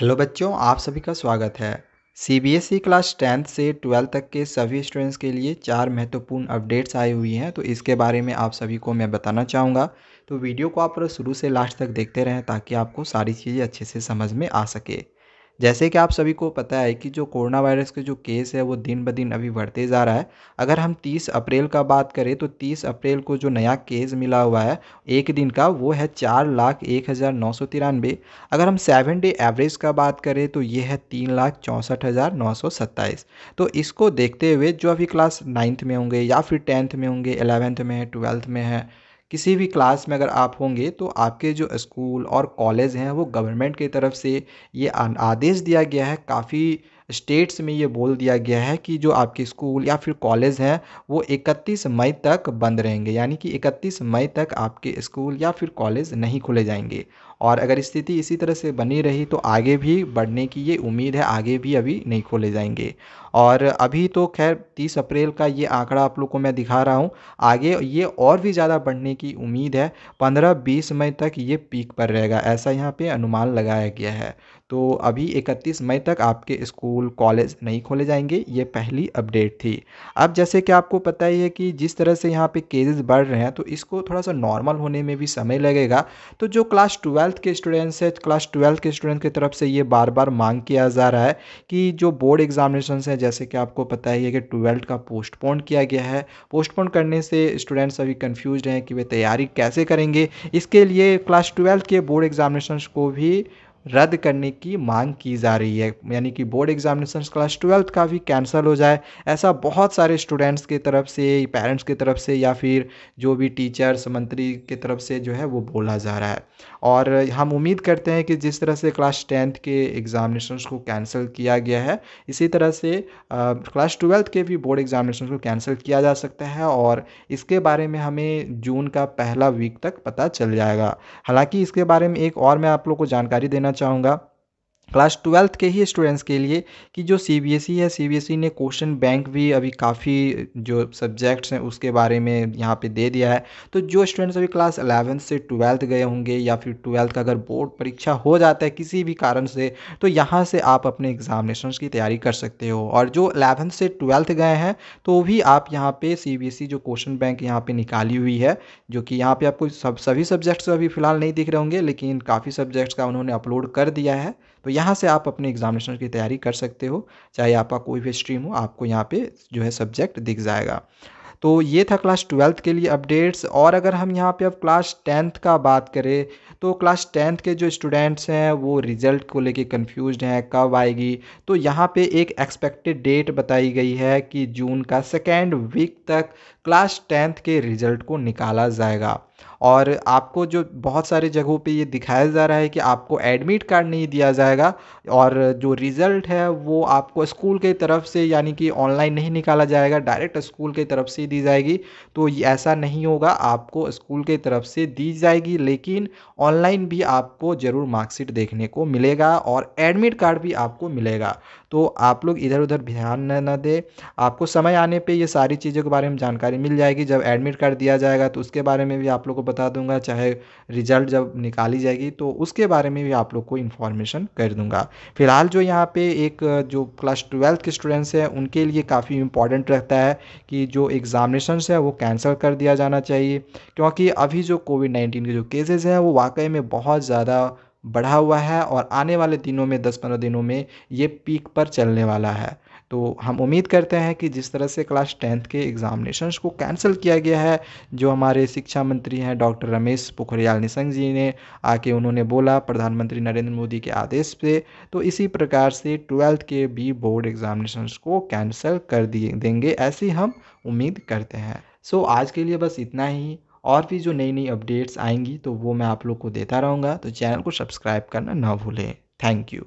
hello बच्चों आप सभी का स्वागत है सीबीएसई क्लास टेंथ से ट्वेल्थ तक के सभी स्टूडेंट्स के लिए चार महत्वपूर्ण अपडेट्स आई हुई हैं तो इसके बारे में आप सभी को मैं बताना चाहूँगा तो वीडियो को आप शुरू से लास्ट तक देखते रहें ताकि आपको सारी चीज़ें अच्छे से समझ में आ सके जैसे कि आप सभी को पता है कि जो कोरोना वायरस के जो केस है वो दिन ब दिन अभी बढ़ते जा रहा है अगर हम 30 अप्रैल का बात करें तो 30 अप्रैल को जो नया केस मिला हुआ है एक दिन का वो है चार लाख एक हज़ार नौ सौ तिरानवे अगर हम सेवन डे एवरेज का बात करें तो ये है तीन लाख चौंसठ हज़ार नौ सौ सत्ताईस तो इसको देखते हुए जो अभी क्लास नाइन्थ में होंगे या फिर टेंथ में होंगे एलेवेंथ में है ट्वेल्थ में है किसी भी क्लास में अगर आप होंगे तो आपके जो स्कूल और कॉलेज हैं वो गवर्नमेंट की तरफ से ये आदेश दिया गया है काफ़ी स्टेट्स में ये बोल दिया गया है कि जो आपके स्कूल या फिर कॉलेज हैं वो 31 मई तक बंद रहेंगे यानी कि 31 मई तक आपके स्कूल या फिर कॉलेज नहीं खुले जाएंगे और अगर स्थिति इसी तरह से बनी रही तो आगे भी बढ़ने की ये उम्मीद है आगे भी अभी नहीं खोले जाएंगे और अभी तो खैर 30 अप्रैल का ये आंकड़ा आप लोग को मैं दिखा रहा हूँ आगे ये और भी ज़्यादा बढ़ने की उम्मीद है 15-20 मई तक ये पीक पर रहेगा ऐसा यहाँ पे अनुमान लगाया गया है तो अभी 31 मई तक आपके स्कूल कॉलेज नहीं खोले जाएंगे ये पहली अपडेट थी अब जैसे कि आपको पता ही है कि जिस तरह से यहाँ पे केसेस बढ़ रहे हैं तो इसको थोड़ा सा नॉर्मल होने में भी समय लगेगा तो जो क्लास ट्वेल्थ के स्टूडेंट्स हैं क्लास ट्वेल्थ के स्टूडेंट की तरफ से ये बार बार मांग किया जा रहा है कि जो बोर्ड एग्जामिनेशन हैं जैसे कि आपको पता ही है कि ट्वेल्थ का पोस्टपोन किया गया है पोस्टपोन करने से स्टूडेंट्स अभी कन्फ्यूज हैं कि वे तैयारी कैसे करेंगे इसके लिए क्लास ट्वेल्थ के बोर्ड एग्जामिनेशन को भी रद्द करने की मांग की जा रही है यानी कि बोर्ड एग्जामिनेशन क्लास ट्वेल्थ का भी कैंसिल हो जाए ऐसा बहुत सारे स्टूडेंट्स के तरफ से पेरेंट्स के तरफ से या फिर जो भी टीचर्स मंत्री के तरफ से जो है वो बोला जा रहा है और हम उम्मीद करते हैं कि जिस तरह से क्लास टेंथ के एग्ज़ामिनेशन को कैंसिल किया गया है इसी तरह से क्लास ट्वेल्थ के भी बोर्ड एग्ज़ामिनेशन को कैंसिल किया जा सकता है और इसके बारे में हमें जून का पहला वीक तक पता चल जाएगा हालांकि इसके बारे में एक और मैं आप लोग को जानकारी देना चाहूँगा क्लास ट्वेल्थ के ही स्टूडेंट्स के लिए कि जो सी बी एस ई है सी बी एस ई ने क्वेश्चन बैंक भी अभी काफ़ी जो सब्जेक्ट्स हैं उसके बारे में यहाँ पे दे दिया है तो जो स्टूडेंट्स अभी क्लास अलेवेंथ से ट्वेल्थ गए होंगे या फिर ट्वेल्थ का अगर बोर्ड परीक्षा हो जाता है किसी भी कारण से तो यहाँ से आप अपने एग्जामिनेशन की तैयारी कर सकते हो और जो अलेवेंथ से ट्वेल्थ गए हैं तो भी आप यहाँ पर सी बी एस ई जो क्वेश्चन बैंक यहाँ पर निकाली हुई है जो कि यहाँ पर आपको सब सभी सब्जेक्ट्स अभी फ़िलहाल नहीं दिख रहे होंगे लेकिन काफ़ी सब्जेक्ट्स का उन्होंने अपलोड कर दिया है तो यहाँ से आप अपने एग्जामिनेशन की तैयारी कर सकते हो चाहे आपका कोई भी स्ट्रीम हो आपको यहाँ पे जो है सब्जेक्ट दिख जाएगा तो ये था क्लास ट्वेल्थ के लिए अपडेट्स और अगर हम यहाँ पे अब क्लास टेंथ का बात करें तो क्लास टेंथ के जो स्टूडेंट्स हैं वो रिज़ल्ट को लेके कंफ्यूज हैं कब आएगी तो यहाँ पे एक एक्सपेक्टेड डेट बताई गई है कि जून का सेकेंड वीक तक क्लास टेंथ के रिज़ल्ट को निकाला जाएगा और आपको जो बहुत सारे जगहों पे ये दिखाया जा रहा है कि आपको एडमिट कार्ड नहीं दिया जाएगा और जो रिज़ल्ट है वो आपको स्कूल के तरफ से यानी कि ऑनलाइन नहीं निकाला जाएगा डायरेक्ट स्कूल के तरफ से दी जाएगी तो ऐसा नहीं होगा आपको स्कूल के तरफ से दी जाएगी लेकिन ऑनलाइन भी आपको ज़रूर मार्कशीट देखने को मिलेगा और एडमिट कार्ड भी आपको मिलेगा तो आप लोग इधर उधर ध्यान न न दे आपको समय आने पे ये सारी चीज़ों के बारे में जानकारी मिल जाएगी जब एडमिट कार्ड दिया जाएगा तो उसके बारे में भी आप लोग को बता दूंगा चाहे रिजल्ट जब निकाली जाएगी तो उसके बारे में भी आप लोग को इन्फॉर्मेशन कर दूंगा फिलहाल जो यहाँ पर एक जो क्लास ट्वेल्थ के स्टूडेंट्स हैं उनके लिए काफ़ी इंपॉर्टेंट रहता है कि जो एग्जामिनेशन है वो कैंसिल कर दिया जाना चाहिए क्योंकि अभी जो कोविड नाइन्टीन के जो केसेज़ हैं वो वाकई में बहुत ज़्यादा बढ़ा हुआ है और आने वाले दिनों में दस पंद्रह दिनों में ये पीक पर चलने वाला है तो हम उम्मीद करते हैं कि जिस तरह से क्लास टेंथ के एग्ज़ामिनेशंस को कैंसिल किया गया है जो हमारे शिक्षा मंत्री हैं डॉक्टर रमेश पोखरियाल निशंक जी ने आके उन्होंने बोला प्रधानमंत्री नरेंद्र मोदी के आदेश पे तो इसी प्रकार से ट्वेल्थ के भी बोर्ड एग्ज़ामिनेशंस को कैंसिल कर दिए देंगे ऐसी हम उम्मीद करते हैं सो आज के लिए बस इतना ही और भी जो नई नई अपडेट्स आएंगी तो वो मैं आप लोग को देता रहूँगा तो चैनल को सब्सक्राइब करना ना भूलें थैंक यू